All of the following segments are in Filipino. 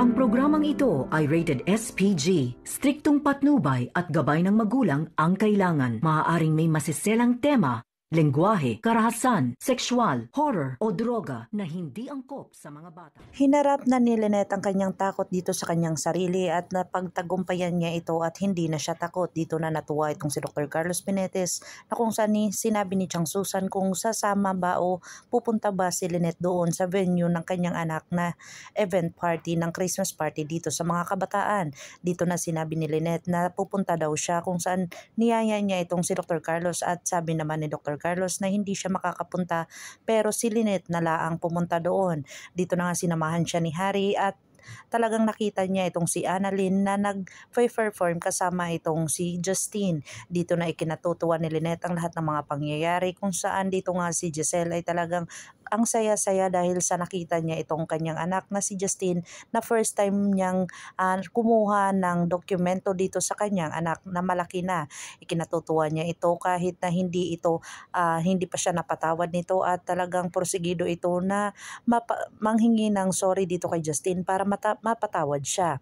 Ang programang ito ay rated SPG. Striktong patnubay at gabay ng magulang ang kailangan. Maaaring may masiselang tema lengguwahe, karahasan, sexual, horror o droga na hindi angkop sa mga bata. Hinarap na ni Lynette ang kanyang takot dito sa kanyang sarili at napagtagumpayan niya ito at hindi na siya takot. Dito na natuwa itong si Dr. Carlos Pinetes na kung saan ni sinabi ni Chang Susan kung sasama ba o pupunta ba si Lynette doon sa venue ng kanyang anak na event party ng Christmas party dito sa mga kabataan. Dito na sinabi ni Lynette na pupunta daw siya kung saan niyaya niya itong si Dr. Carlos at sabi naman ni Dr. Carlos na hindi siya makakapunta pero si Lynette na laang pumunta doon. Dito na nga sinamahan siya ni Harry at talagang nakita niya itong si Annalyn na nag-perform kasama itong si Justine. Dito na ikinatutuwa ni Lynette ang lahat ng mga pangyayari kung saan dito nga si Giselle ay talagang ang saya-saya dahil sa nakita niya itong kanyang anak na si Justin na first time niyang uh, kumuha ng dokumento dito sa kanyang anak na malaki na. Ikinatutuwa niya ito kahit na hindi ito uh, hindi pa siya napatawad nito at talagang prosegido ito na manghingi ng sorry dito kay Justin para mapatawad siya.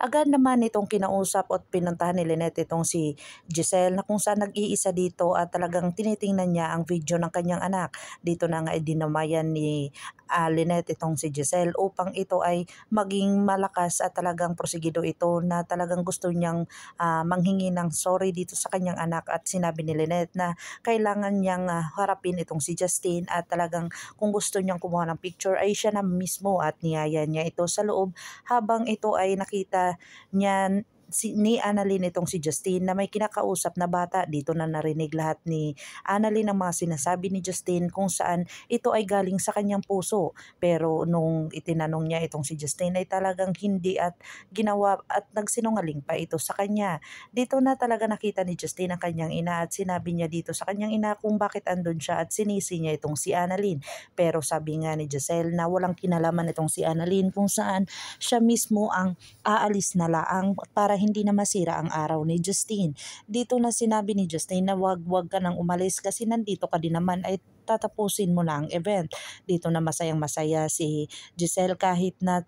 Agad naman itong kinausap at pinuntahan ni Lynette itong si Giselle na kung saan nag-iisa dito at talagang tinitingnan niya ang video ng kanyang anak. Dito na nga idinamayan ni uh, Lynette itong si Giselle upang ito ay maging malakas at talagang prosigido ito na talagang gusto niyang uh, manghingi ng sorry dito sa kanyang anak at sinabi ni Lynette na kailangan niyang uh, harapin itong si Justin at talagang kung gusto niyang kumuha ng picture ay siya na mismo at niyayan niya ito sa loob habang ito ay nakita ti ta nyan si, ni Annalyn itong si Justine na may kinakausap na bata. Dito na narinig lahat ni Annalyn ang mga sinasabi ni Justine kung saan ito ay galing sa kanyang puso. Pero nung itinanong niya itong si Justine ay talagang hindi at ginawa at nagsinungaling pa ito sa kanya. Dito na talaga nakita ni Justine ang kanyang ina at sinabi niya dito sa kanyang ina kung bakit andun siya at sinisi niya itong si Annalyn. Pero sabi nga ni Giselle na walang kinalaman itong si Annalyn kung saan siya mismo ang aalis na laang para hindi na masira ang araw ni Justine. Dito na sinabi ni Justine na wag-wag ka nang umalis kasi nandito ka din naman ay tatapusin mo na ang event. Dito na masayang masaya si Giselle kahit na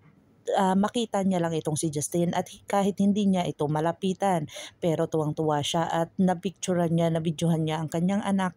uh, makita niya lang itong si Justin at kahit hindi niya ito malapitan pero tuwang-tuwa siya at na-picturean niya, na nabidyohan niya ang kanyang anak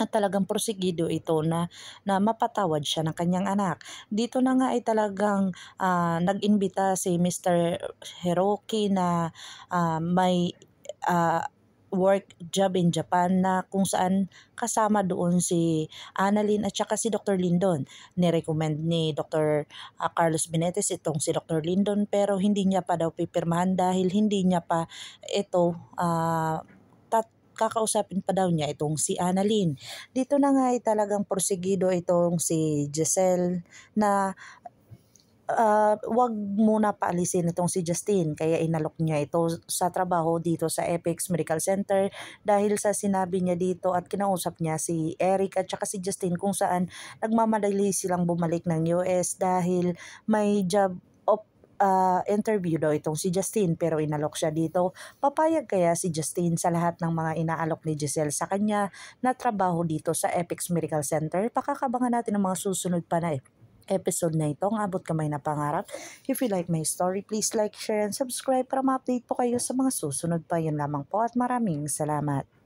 na talagang prosigido ito na, na mapatawad siya ng kanyang anak. Dito na nga ay talagang uh, nag-imbita si Mr. Hiroki na uh, may uh, work job in Japan na kung saan kasama doon si Annalyn at saka si Dr. Lindon. Nirecommend ni Dr. Carlos Benetes itong si Dr. Lindon pero hindi niya pa daw pipirmahan dahil hindi niya pa ito uh, kakausapin pa daw niya itong si Annalyn. Dito na nga ay talagang porsigido itong si Giselle na uh, wag muna paalisin itong si Justin kaya inalok niya ito sa trabaho dito sa Apex Medical Center dahil sa sinabi niya dito at kinausap niya si Eric at saka si Justin kung saan nagmamadali silang bumalik ng US dahil may job uh, interview daw itong si Justine pero inalok siya dito. Papayag kaya si Justine sa lahat ng mga inaalok ni Giselle sa kanya na trabaho dito sa Epics Medical Center? Pakakabangan natin ang mga susunod pa na episode na ito, ang abot kamay na pangarap. If you like my story, please like, share, and subscribe para ma-update po kayo sa mga susunod pa. Yun lamang po at maraming salamat.